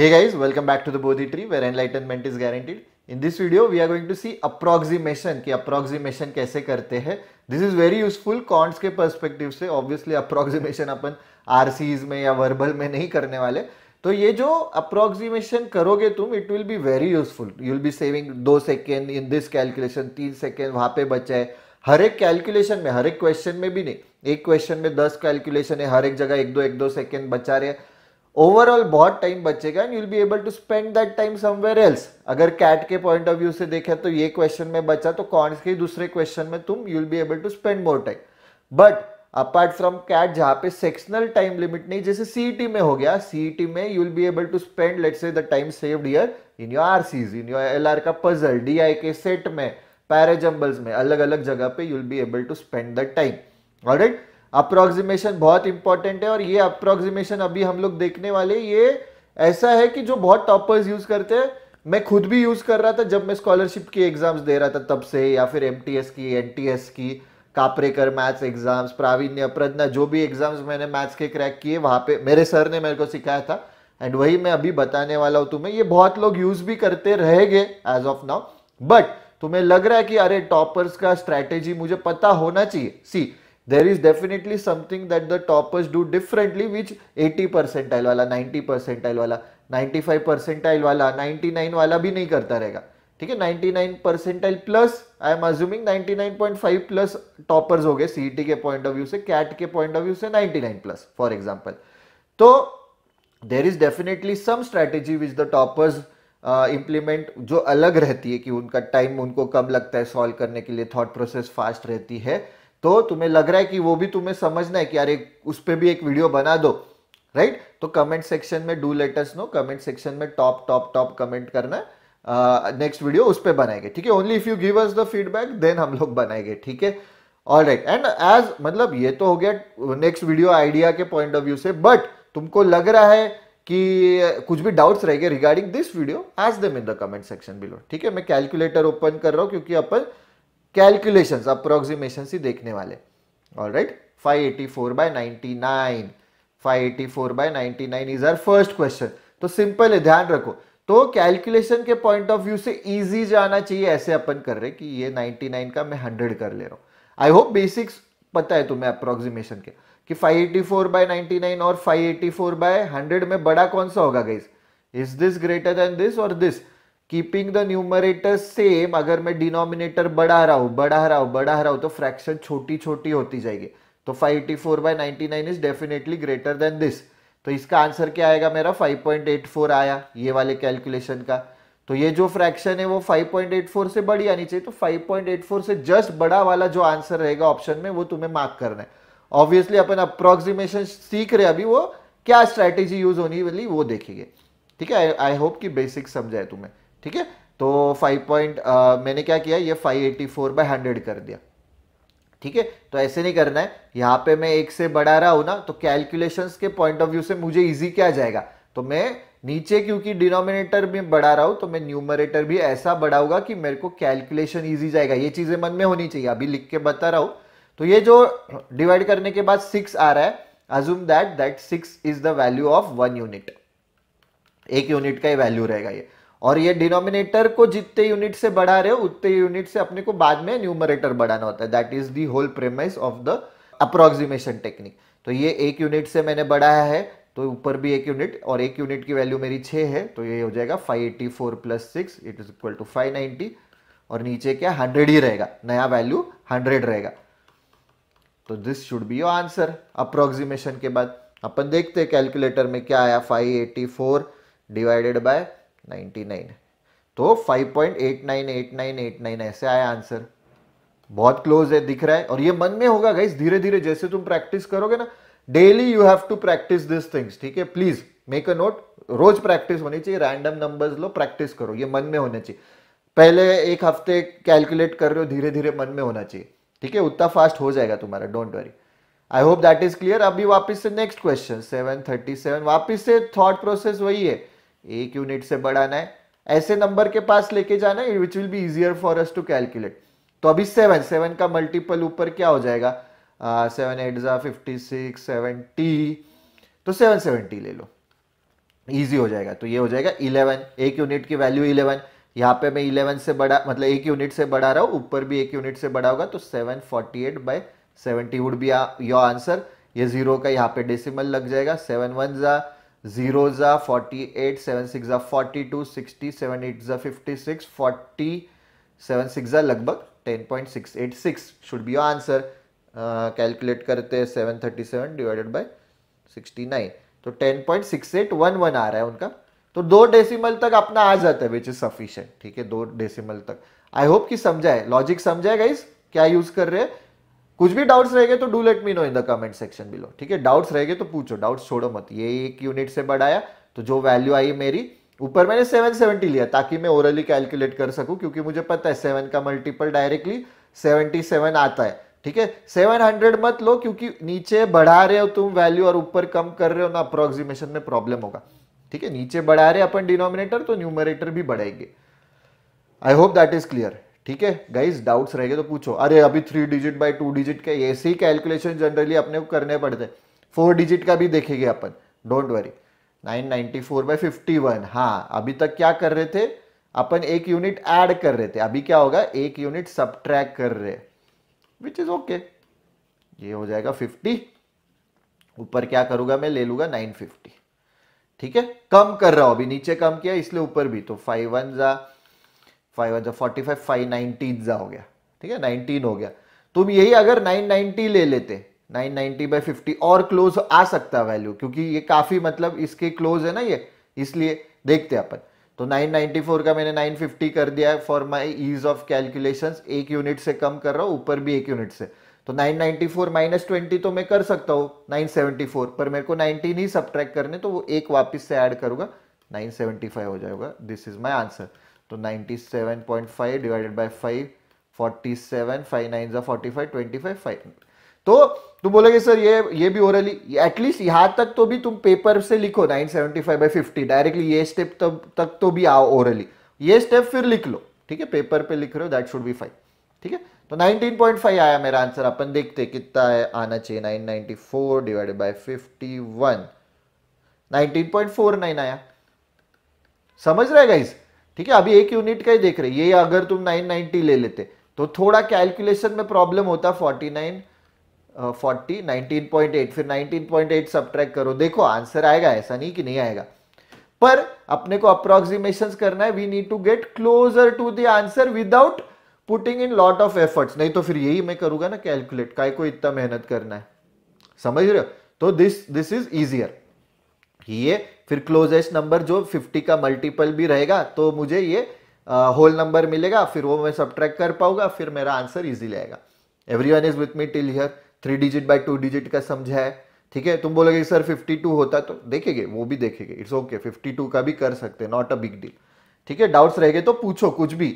Hey guys, welcome back to the Bodhi tree where enlightenment is guaranteed. In this video, we are going to see approximation कि approximation कैसे करते हैं This is very useful cons के perspective से obviously approximation अपन RCs में या verbal में नहीं करने वाले तो ये जो approximation करोगे तुम it will be very useful. You will be saving दो second in this calculation, तीन second वहाँ पे बचे हर एक कैलकुलेशन में हर एक क्वेश्चन में भी नहीं एक क्वेश्चन में दस कैलकुलेशन है हर एक जगह एक दो एक दो सेकेंड बचा रहे हैं ओवरऑल बहुत टाइम बचेगा and you'll be able to spend that time somewhere else अगर कैट के पॉइंट ऑफ व्यू से देखा तो ये क्वेश्चन में बचा तो कौन से दूसरे क्वेश्चन में तुम you'll be able to spend more time but apart from CAT जहां पे सेक्शनल टाइम लिमिट नहीं जैसे सीईटी e में हो गया सीईटी e में you will be able to spend let's say the time saved here in your RCs in your LR का puzzle DI के सेट में पैराजंबल्स में अलग अलग जगह पे you will be able to spend the time alright approximation बहुत important है और ये अप्रोक्सीमेशन अभी हम लोग देखने वाले ये ऐसा है कि जो बहुत टॉपर्स यूज करते हैं मैं खुद भी यूज कर रहा था जब मैं स्कॉलरशिप की एग्जाम्स दे रहा था तब से या फिर एम की एन की कापरेकर मैथ्स एग्जाम्स प्रावीण्य प्रज्ञा जो भी एग्जाम्स मैंने मैथ्स के क्रैक किए वहाँ पे मेरे सर ने मेरे को सिखाया था एंड वही मैं अभी बताने वाला हूँ तुम्हें ये बहुत लोग यूज़ भी करते रहेंगे एज ऑफ नाउ बट तुम्हें लग रहा है कि अरे टॉपर्स का स्ट्रैटेजी मुझे पता होना चाहिए see there is definitely something that the toppers do differently which 80 percentile वाला 90 परसेंटाइल वाला 95 परसेंटाइल वाला 99 वाला भी नहीं करता रहेगा ठीक है 99 percentile plus I am assuming 99.5 plus toppers हो गए सीईटी e के पॉइंट ऑफ व्यू से कैट के पॉइंट ऑफ व्यू से 99 प्लस फॉर एग्जांपल तो there is definitely some strategy which the toppers implement जो अलग रहती है कि उनका टाइम उनको कम लगता है सॉल्व करने के लिए थॉट प्रोसेस फास्ट रहती है तो तुम्हें लग रहा है कि वो भी तुम्हें समझना है कि यार उस पर भी एक वीडियो बना दो राइट तो कमेंट सेक्शन में do let us know comment section में टॉप टॉप टॉप कमेंट करना नेक्स्ट uh, वीडियो उस पर बनाएंगे ठीक है only if you give us the feedback then हम लोग बनाएंगे ठीक है ऑल राइट एंड एज मतलब ये तो हो गया नेक्स्ट वीडियो आइडिया के पॉइंट ऑफ व्यू से बट तुमको लग रहा है कि कुछ भी डाउट्स रहेंगे regarding this video ask them in the comment section below ठीक है मैं कैलकुलेटर ओपन कर रहा हूँ क्योंकि अपन कैलकुलेशंस अप्रोक्सीमेशन ही देखने वाले all right five eighty four by ninety nine five eighty four by ninety nine is our first question तो सिंपल है ध्यान रखो तो कैलकुलेशन के पॉइंट ऑफ व्यू से इजी जाना चाहिए ऐसे अपन कर रहे कि ये 99 का मैं 100 कर ले रहा हूं आई होप बेसिक्स पता है तुम्हें अप्रोक्सीमेशन के कि 584 एटी फोर बाय 99 और 584 एटी फोर बाय 100 में बड़ा कौन सा होगा guys is this greater than this और this keeping the numerator same अगर मैं डिनोमिनेटर बढ़ा रहा हूं बढ़ा रहा हूं बढ़ा रहा हूं तो फ्रैक्शन छोटी छोटी होती जाएगी तो 584 by 99 is definitely greater than this तो इसका आंसर क्या आएगा मेरा 5.84 आया ये वाले कैलकुलेशन का तो ये जो फ्रैक्शन है वो 5.84 से बड़ी आनी चाहिए तो 5.84 से जस्ट बड़ा वाला जो आंसर रहेगा ऑप्शन में वो तुम्हें मार्क करना है ऑब्वियसली अपन अप्रोक्सीमेशन सीख रहे अभी वो क्या स्ट्रैटेजी यूज होनी वाली वो देखेंगे ठीक है आई होप कि बेसिक समझाए तुम्हें ठीक है तो 5 पॉइंट uh, मैंने क्या किया ये 584 एटी फोर बाई हंड्रेड कर दिया ठीक है तो ऐसे नहीं करना है यहां पे मैं एक से बढ़ा रहा हूं ना तो कैलकुलेशंस के पॉइंट ऑफ व्यू से मुझे इजी क्या जाएगा तो मैं नीचे क्योंकि डिनोमिनेटर भी बढ़ा रहा हूं तो मैं न्यूमरेटर भी ऐसा बढ़ाऊंगा कि मेरे को कैलकुलेशन ईजी जाएगा ये चीज़ें मन में होनी चाहिए अभी लिख के बता रहा हूं तो ये जो डिवाइड करने के बाद सिक्स आ रहा है assume that that six is the value of one unit एक यूनिट का ही वैल्यू रहेगा ये और ये डिनोमिनेटर को जितने यूनिट से बढ़ा रहे हो उतने यूनिट से अपने को बाद में न्यूमरेटर बढ़ाना होता है that is the whole premise of the approximation technique तो ये एक यूनिट से मैंने बढ़ाया है तो ऊपर भी एक यूनिट और एक यूनिट की वैल्यू मेरी छः है तो ये हो जाएगा 584 eighty four plus six it is equal to 590 और नीचे क्या 100 ही रहेगा नया वैल्यू 100 रहेगा तो this should be your answer approximation के बाद अपन देखते हैं कैलकुलेटर में क्या आया 584 डिवाइडेड बाय 99 तो 5.898989 ऐसे आया आंसर बहुत क्लोज है दिख रहा है और ये मन में होगा गाइस धीरे धीरे जैसे तुम प्रैक्टिस करोगे ना daily you have to practice this things ठीक है प्लीज मेक अ नोट रोज प्रैक्टिस होनी चाहिए रैंडम नंबर्स लो प्रैक्टिस करो ये मन में होना चाहिए पहले एक हफ्ते कैलकुलेट कर रहे हो धीरे धीरे मन में होना चाहिए ठीक है उतना फास्ट हो जाएगा तुम्हारा don't worry I hope that is clear अभी वापस से next question seven thirty seven वापिस से थॉट प्रोसेस वही है एक यूनिट से बढ़ाना है ऐसे नंबर के पास लेके जाना है which will be easier for us to calculate तो अभी सेवन सेवन का मल्टीपल ऊपर क्या हो जाएगा सेवन एट ज़ा फिफ्टी सिक्स सेवनटी तो सेवन सेवनटी ले लो ईजी हो जाएगा तो ये हो जाएगा इलेवन एक यूनिट की वैल्यू इलेवन यहाँ पे मैं इलेवन से बड़ा मतलब एक यूनिट से बढ़ा रहा हूँ ऊपर भी एक यूनिट से बढ़ा होगा तो seven forty eight by seventy would be your answer ये जीरो का यहाँ पे डेसिमल लग जाएगा सेवन वन ज़ा एट सेवन सिक्स जा forty two sixty seven eight जा fifty six forty seven six जा लगभग six should be your answer calculate करते हैं सेवन डिवाइडेड बाय नाइन तो वन आ रहा है उनका तो दो डेसिमल तक अपना आ जाता है विच इज सफिशियंट ठीक है दो डेसिमल तक आई होप कि समझाए लॉजिक समझाएगा इस क्या यूज कर रहे हैं कुछ भी डाउट्स रहेंगे तो do let me know in the comment section below ठीक है डाउट्स रह गए तो पूछो डाउट्स छोड़ो मत ये एक यूनिट से बढ़ाया तो जो वैल्यू आई मेरी ऊपर मैंने 770 लिया ताकि मैं ओरली कैलकुलेट कर सकूं क्योंकि मुझे पता है सेवन का मल्टीपल डायरेक्टली 77 आता है ठीक है 700 मत लो क्योंकि नीचे बढ़ा रहे हो तुम वैल्यू और ऊपर कम कर रहे हो ना अप्रोक्सीमेशन में प्रॉब्लम होगा ठीक है नीचे बढ़ा रहे अपन डिनोमिनेटर तो न्यूमरेटर भी बढ़ाएंगे I hope that is clear ठीक है गाइज डाउट्स रहेंगे तो पूछो अरे अभी three digit by two digit का ऐसे ही कैलकुलेशन जनरली अपने को करने पड़ते हैं फोर डिजिट का भी देखेंगे अपन डोंट वरी 994 फिफ्टी वन हाँ अभी तक क्या कर रहे थे अपन एक यूनिट ऐड कर रहे थे अभी क्या होगा एक यूनिट सब ट्रैक कर रहे विच इज ओके ये हो जाएगा 50 ऊपर क्या करूंगा मैं ले लूंगा 950 ठीक है कम कर रहा हूं अभी नीचे कम किया इसलिए ऊपर भी तो फाइव वन जा फाइव जो फोर्टी फाइव फाइव नाइनटीन जा हो गया ठीक है नाइनटीन हो गया तुम यही अगर नाइन नाइनटी ले लेते नाइन नाइनटी बाई फिफ्टी और क्लोज आ सकता वैल्यू क्योंकि ये काफ़ी मतलब इसके क्लोज है ना ये इसलिए देखते अपन तो 994 का मैंने 950 कर दिया है for my ease of calculation एक यूनिट से कम कर रहा हूँ ऊपर भी एक यूनिट से तो 994 माइनस ट्वेंटी तो मैं कर सकता हूँ 974 पर मेरे को 19 ही सब्ट्रैक्ट करने तो वो एक वापस से ऐड करूँगा 975 हो जाएगा दिस इज माई आंसर तो 97.5 डिवाइडेड बाय 5 47 फाइव नाइन ज़ा फोर्टी फाइव तो तुम बोलोगे सर ये ये भी ओरली एटलीस्ट यहां तक तो भी तुम पेपर से लिखो 975 बाय 50 डायरेक्टली ये स्टेप तब तक तो भी आओ ओरली ये स्टेप फिर लिख लो ठीक है पेपर पे लिख रहे हो दैट शुड बी फाइन ठीक है तो 19.5 आया मेरा आंसर अपन देखते कितना है आना चाहिए 994 डिवाइडेड बाय 51 19.49 आया समझ रहे हैं गाइस ठीक है अभी एक यूनिट का ही देख रहे ये अगर तुम 990 ले लेते तो थोड़ा कैलकुलेशन में प्रॉब्लम होता 49 फोर्टी नाइनटीन पॉइंट एट फिर नाइनटीन पॉइंट एट करो देखो आंसर आएगा ऐसा नहीं कि नहीं आएगा पर अपने को अप्रोक्सीमेशन करना है we need to get closer to the answer without putting in lot of efforts नहीं तो फिर यही मैं करूंगा ना कैलकुलेट का इतना मेहनत करना है समझ रहे हो तो दिस दिस इज इजियर ये फिर क्लोजेस्ट नंबर जो 50 का मल्टीपल भी रहेगा तो मुझे ये होल नंबर मिलेगा फिर वो मैं सब कर पाऊंगा फिर मेरा आंसर ईजिली आएगा every one is with me till here three digit by two digit का समझा है ठीक है तुम बोलोगे सर 52 होता तो देखेंगे वो भी देखेंगे इट्स ओके 52 का भी कर सकते हैं नॉट अ बिग डील ठीक है डाउट्स रहेंगे तो पूछो कुछ भी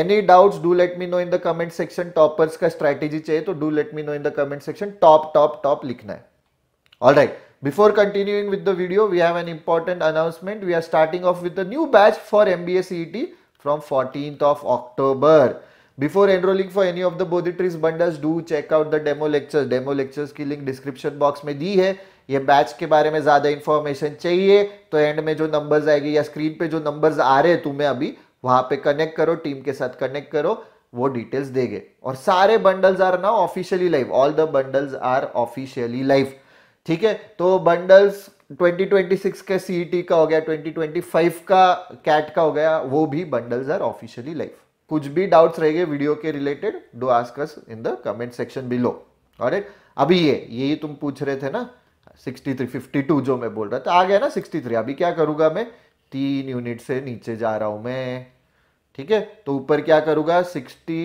any doubts do let me know in the comment section toppers का स्ट्रैटेजी चाहिए तो do let me know in the comment section top top top लिखना है all right right. Before continuing with the video, we have an important announcement. We are starting off with a new batch for MBA CET from 14th of October. Before enrolling for any of the Bodhitrees bundles, do check out the demo lectures. Demo lectures की link description box में दी है ये batch के बारे में ज़्यादा information चाहिए तो एंड में जो नंबर्स आएगी या स्क्रीन पे जो नंबर्स आ रहे हैं तुम्हें अभी वहाँ पे कनेक्ट करो टीम के साथ कनेक्ट करो वो डिटेल्स देंगे और सारे बंडल्स आर ना officially live all the bundles are officially live ठीक है तो बंडल्स 2026 के सीईटी e का हो गया 2025 का कैट का हो गया वो भी बंडल्स आर ऑफिशियली लाइव कुछ भी डाउट्स रहेंगे वीडियो के related do ask us in the comment section below और अभी ये यही तुम पूछ रहे थे ना 63 52 जो मैं बोल रहा था आ गया ना 63 अभी क्या करूंगा मैं तीन यूनिट से नीचे जा रहा हूं मैं ठीक है तो ऊपर क्या करूंगा 60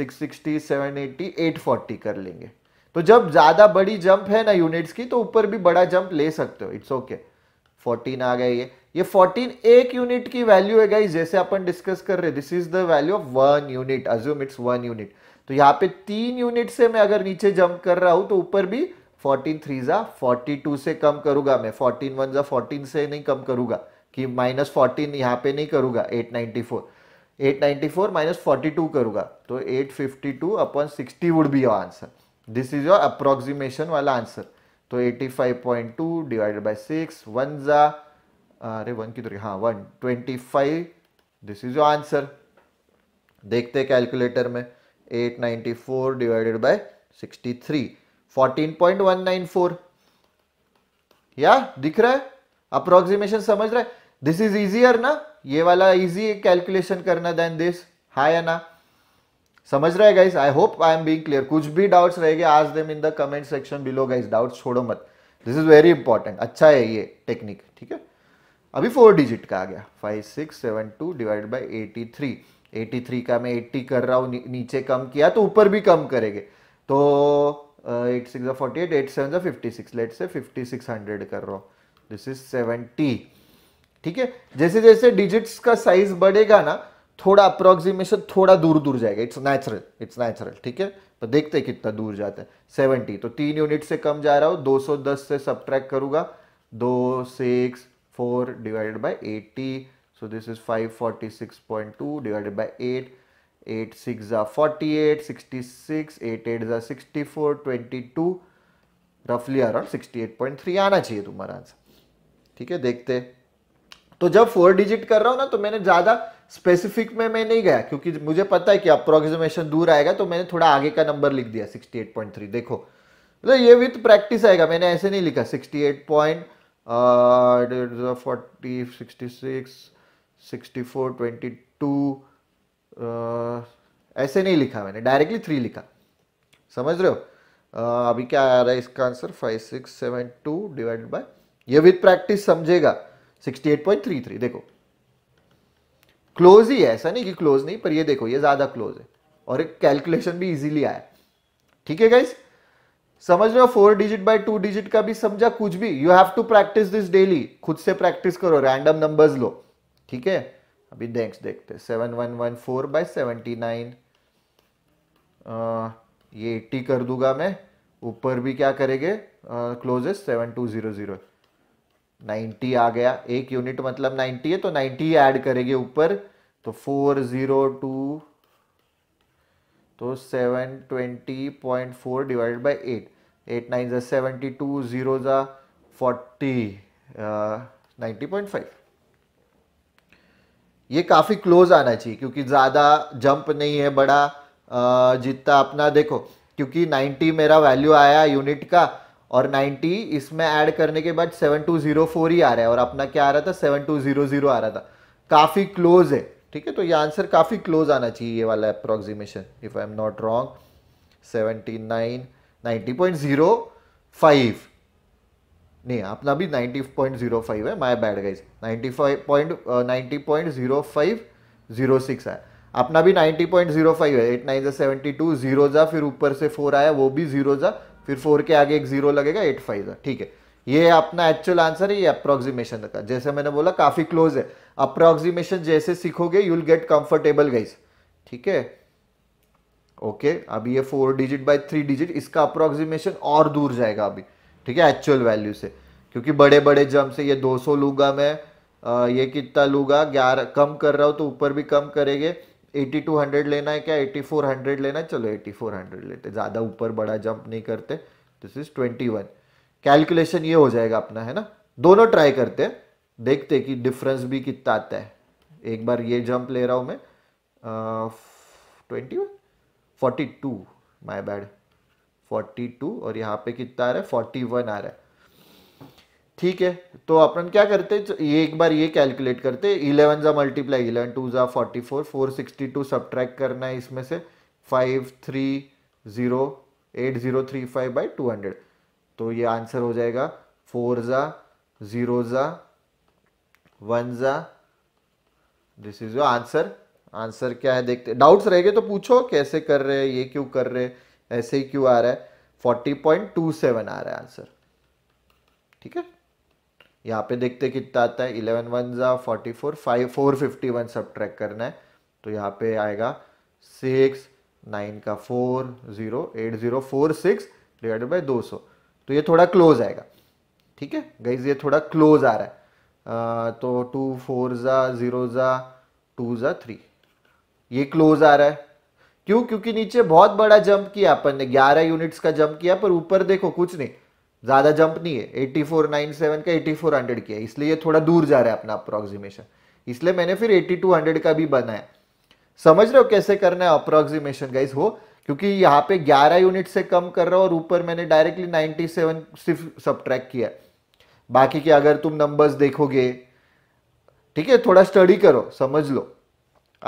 660 780 840 कर लेंगे तो जब ज़्यादा बड़ी जंप है ना यूनिट्स की तो ऊपर भी बड़ा जंप ले सकते हो इट्स ओके फोर्टीन आ गए ये ये फोर्टीन एक यूनिट की वैल्यू है गाइज जैसे अपन डिस्कस कर रहे this is the value of one unit assume it's one unit तो यहाँ पे तीन यूनिट से मैं अगर नीचे जंप कर रहा हूं तो ऊपर भी फोर्टीन थ्री जा फोर्टी टू से कम करूंगा मैं फोर्टीन वन जा फोर्टीन से नहीं कम करूंगा कि माइनस फोर्टीन यहाँ पे नहीं करूंगा eight ninety four eight ninety four minus forty two करूंगा तो eight fifty two upon sixty would be your answer this is your approximation वाला आंसर तो 85.2 डिवाइडेड बाय सिक्स वन जा अरे वन की दूरी हाँ one twenty five this is your answer देखते कैलकुलेटर में 894 डिवाइडेड बाय 63 14.194 या दिख रहा है अप्रोक्सीमेशन समझ रहा है दिस इज इजियर ना ये वाला इजी कैलकुलेशन करना देन दिस हाँ या ना समझ रहे guys I hope I am being clear कुछ भी डाउट्स रहेगा ask them in the comment section below guys doubts छोड़ो मत दिस इज वेरी इंपॉर्टेंट अच्छा है ये टेक्निक ठीक है अभी फोर डिजिट का आ गया five six seven two divide by eighty three eighty three का मैं एट्टी कर रहा हूँ नी, नीचे कम किया तो ऊपर भी कम करेंगे तो eight six forty eight eight seven fifty six let से फिफ्टी सिक्स हंड्रेड कर रहा हूँ दिस इज सेवेंटी ठीक है जैसे जैसे डिजिट्स का साइज बढ़ेगा ना थोड़ा अप्रोक्सीमेशन थोड़ा दूर दूर जाएगा इट्स नेचुरल इट्स नेचुरल ठीक है तो देखते हैं कितना दूर जाता है सेवेंटी तो तीन यूनिट से कम जा रहा हो दो सौ दस से सब ट्रैक करूंगा दो six four divided by eighty so this is five forty six point two divided by eight eight six ज़ा forty eight sixty six eight eight ज़ा सिक्सटी फोर ट्वेंटी टू रफली around sixty eight point three आना चाहिए तुम्हारा answer ठीक है देखते तो जब फोर डिजिट कर रहा हूं ना तो मैंने ज़्यादा स्पेसिफिक में मैं नहीं गया क्योंकि मुझे पता है कि अप्रोक्सीमेशन दूर आएगा तो मैंने थोड़ा आगे का नंबर लिख दिया 68.3 देखो मतलब ये विथ प्रैक्टिस आएगा मैंने ऐसे नहीं लिखा 68 पॉइंट फोर्टी ट्वेंटी टू ऐसे नहीं लिखा मैंने डायरेक्टली थ्री लिखा समझ रहे हो uh, अभी क्या आ रहा है इसका answer five six seven two divide by ये विथ प्रैक्टिस समझेगा sixty eight point three three देखो क्लोज ही है ऐसा नहीं कि क्लोज नहीं पर ये देखो ये ज़्यादा क्लोज है और एक कैलकुलेशन भी इजीली आया ठीक है गाइस समझ रहे हो four digit by two digit का भी समझा कुछ भी you have to practice this daily खुद से प्रैक्टिस करो रैंडम नंबर्स लो ठीक है अभी नेक्स्ट देखते seven one one four by seventy nine ये एट्टी कर दूंगा मैं ऊपर भी क्या करेंगे closest seven two zero zero 90 आ गया एक यूनिट मतलब 90 है तो 90 ऐड करेंगे ऊपर तो फोर जीरो टू तो seven twenty point four divide by eight eight nine ज़ा सेवेंटी टू ज़ीरो ज़ा फोर्टी पॉइंट फाइव ये काफ़ी क्लोज आना चाहिए क्योंकि ज़्यादा जंप नहीं है बड़ा जितना अपना देखो क्योंकि 90 मेरा वैल्यू आया यूनिट का और 90 इसमें ऐड करने के बाद 7204 ही आ रहा है और अपना क्या आ रहा था 7200 आ रहा था काफ़ी क्लोज है ठीक है तो ये आंसर काफ़ी क्लोज आना चाहिए ये वाला approximation if I am not wrong 79 90.05 नहीं अपना भी 90.05 है माय बैड गाइज 95.90.0506 है अपना भी 90.05 है एट नाइन ज़ा सेवेंटी टू जीरो ज़ा फिर ऊपर से फोर आया वो भी जीरो ज़ा फिर फोर के आगे एक जीरो लगेगा एट फाइव है ठीक है ये अपना एक्चुअल आंसर है ये अप्रोक्सीमेशन का जैसे मैंने बोला काफ़ी क्लोज है अप्रोक्सीमेशन जैसे सीखोगे यूल गेट कंफर्टेबल गाइज ठीक है ओके अभी ये four digit by three digit इसका अप्रोक्सीमेशन और दूर जाएगा अभी ठीक है एक्चुअल वैल्यू से क्योंकि बड़े बड़े जम से ये 200 लूंगा मैं ये कितना लूंगा ग्यारह कम कर रहा हूँ तो ऊपर भी कम करेंगे 8200 टू हंड्रेड लेना है क्या 8400 फोर हंड्रेड लेना है चलो एटी फोर हंड्रेड लेते ज़्यादा ऊपर बड़ा जंप नहीं करते this is twenty one calculation ये हो जाएगा अपना है ना दोनों ट्राई करते हैं देखते कि डिफरेंस भी कितना आता है एक बार ये जंप ले रहा हूँ मैं twenty one forty two my bad forty two और यहाँ पे कितना आ रहा है फोर्टी वन आ रहा है ठीक है तो अपन क्या करते ये एक बार ये कैलकुलेट करते इलेवन जा मल्टीप्लाई इलेवन टू जा forty four four sixty two subtract करना है इसमें से five three zero eight zero three five by two hundred तो ये आंसर हो जाएगा फोर ज़ा ज़ीरो ज़ा वन ज़ा this is your answer answer क्या है देखते डाउट्स रहेंगे तो पूछो कैसे कर रहे हैं ये क्यों कर रहे हैं ऐसे ही क्यों आ रहा है फोर्टी पॉइंट टू सेवन आ रहा है आंसर ठीक है यहाँ पे देखते कितना आता है इलेवन वन ज़ा forty four five four fifty one subtract करना है तो यहाँ पे आएगा सिक्स नाइन का four zero eight zero four six divided by दो सौ तो ये थोड़ा क्लोज आएगा ठीक है गई ये थोड़ा क्लोज आ रहा है आ, तो टू फोर ज़ा ज़ीरो ज़ा टू ज़ा थ्री ये क्लोज आ रहा है क्यों क्योंकि नीचे बहुत बड़ा जंप किया अपन ने ग्यारह यूनिट्स का जंप किया पर ऊपर देखो कुछ नहीं ज़्यादा जंप नहीं है एट्टी फोर नाइन सेवन का एट्टी फोर हंड्रेड किया इसलिए ये थोड़ा दूर जा रहा है अपना अप्रोक्सीमेशन इसलिए मैंने फिर एट्टी टू हंड्रेड का भी बनाया समझ रहे हो कैसे करना है अप्रोक्सीमेशन गाइज हो क्योंकि यहाँ पे 11 यूनिट से कम कर रहा हो और ऊपर मैंने डायरेक्टली 97 सिर्फ ट्रैक किया बाकी के अगर तुम नंबर्स देखोगे ठीक है थोड़ा स्टडी करो समझ लो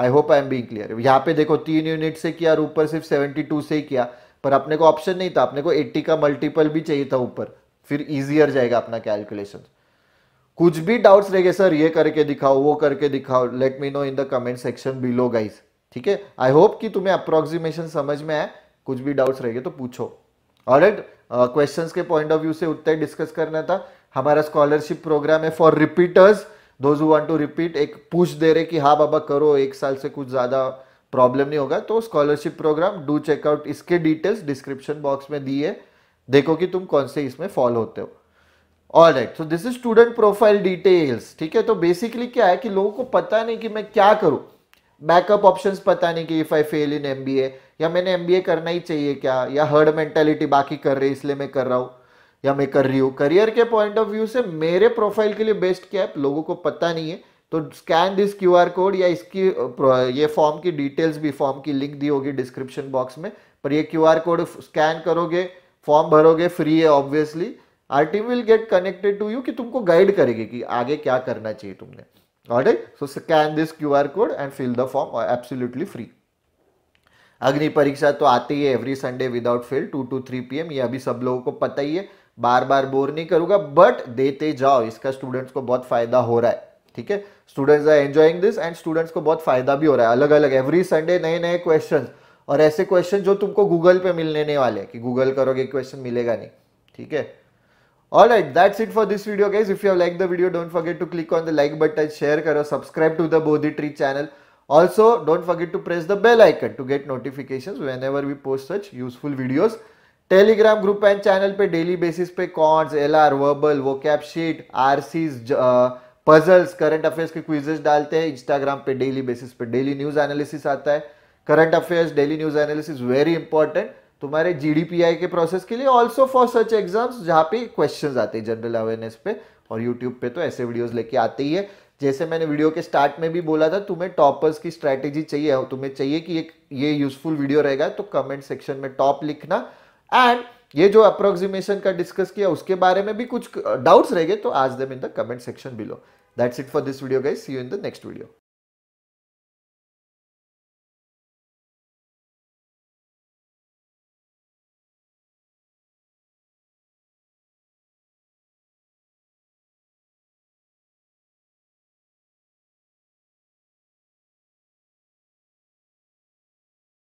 I hope I am be clear यहाँ पे देखो तीन यूनिट से किया और ऊपर सिर्फ टू से ही किया पर अपने को ऑप्शन नहीं था अपने को 80 का मल्टीपल भी चाहिए था ऊपर फिर इजियर जाएगा अपना कैलकुलेशन कुछ भी डाउट्स रहेंगे सर ये करके दिखाओ वो करके दिखाओ let me know in the comment section below guys ठीक है आई होप कि तुम्हें अप्रोक्सीमेशन समझ में आए कुछ भी डाउट्स रहेंगे तो पूछो ऑलराइट क्वेश्चंस uh, के पॉइंट ऑफ व्यू से उतना ही डिस्कस करना था हमारा स्कॉलरशिप प्रोग्राम है for repeaters those want to repeat एक पूछ दे रहे कि हाँ बाबा करो एक साल से कुछ ज़्यादा प्रॉब्लम नहीं होगा तो स्कॉलरशिप प्रोग्राम डू चेकआउट इसके डिटेल्स डिस्क्रिप्शन बॉक्स में दिए देखो कि तुम कौन से इसमें फॉल होते हो all right so this is student profile details ठीक है तो बेसिकली क्या है कि लोगों को पता नहीं कि मैं क्या करूं बैकअप ऑप्शंस पता नहीं कि if I fail in M या मैंने एम करना ही चाहिए क्या या हर्ड मेंटेलिटी बाकी कर रही इसलिए मैं कर रहा हूँ या मैं कर रही हूँ करियर के पॉइंट ऑफ व्यू से मेरे प्रोफाइल के लिए बेस्ट क्या है लोगों को पता नहीं है तो स्कैन दिस क्यूआर कोड या इसकी ये फॉर्म की डिटेल्स भी फॉर्म की लिंक दी होगी डिस्क्रिप्शन बॉक्स में पर ये क्यूआर कोड स्कैन करोगे फॉर्म भरोगे फ्री है obviously our team will get connected to you कि तुमको गाइड करेगी कि आगे क्या करना चाहिए तुमने also scan this Q R code and fill the form absolutely free Agni Pariksha तो आती है every Sunday without fail two to three P M ये अभी सब लोगों को पता ही है बार बार बोर नहीं करूंगा बट देते जाओ इसका स्टूडेंट्स को बहुत फायदा हो रहा है ठीक है students are enjoying this and students को बहुत फायदा भी हो रहा है अलग अलग एवरी संडे नए नए क्वेश्चन और ऐसे क्वेश्चन जो तुमको गूगल पे मिलने नहीं वाले कि गूगल करोगे क्वेश्चन मिलेगा नहीं ठीक है all right that's it for this video guys if you like the video don't forget to click on the like button share करो subscribe to the Bodhi tree channel also don't forget to press the bell icon to get notification whenever we post such useful videos Telegram group and channel पे daily basis पे quants L R verbal वो कैपशीट or puzzles current affairs के quizzes डालते हैं Instagram पे daily basis पे daily news analysis आता है current affairs daily news analysis very important तुम्हारे जीडीपीआई के प्रोसेस के लिए ऑल्सो फॉर सच एग्जाम्स जहाँ पे क्वेश्चन आते हैं जनरल अवेयरनेस पे और यूट्यूब पे तो ऐसे वीडियोज लेके आते ही है जैसे मैंने वीडियो के स्टार्ट में भी बोला था तुम्हें टॉपर्स की स्ट्रैटेजी चाहिए तुम्हें चाहिए कि एक ये यूजफुल वीडियो रहेगा तो कमेंट सेक्शन में टॉप लिखना एंड ये जो अप्रोक्सीमेशन का डिस्कस किया उसके बारे में भी कुछ डाउट्स uh, रह गए तो ask them in the comment section below that's it for this video guys see you in the next video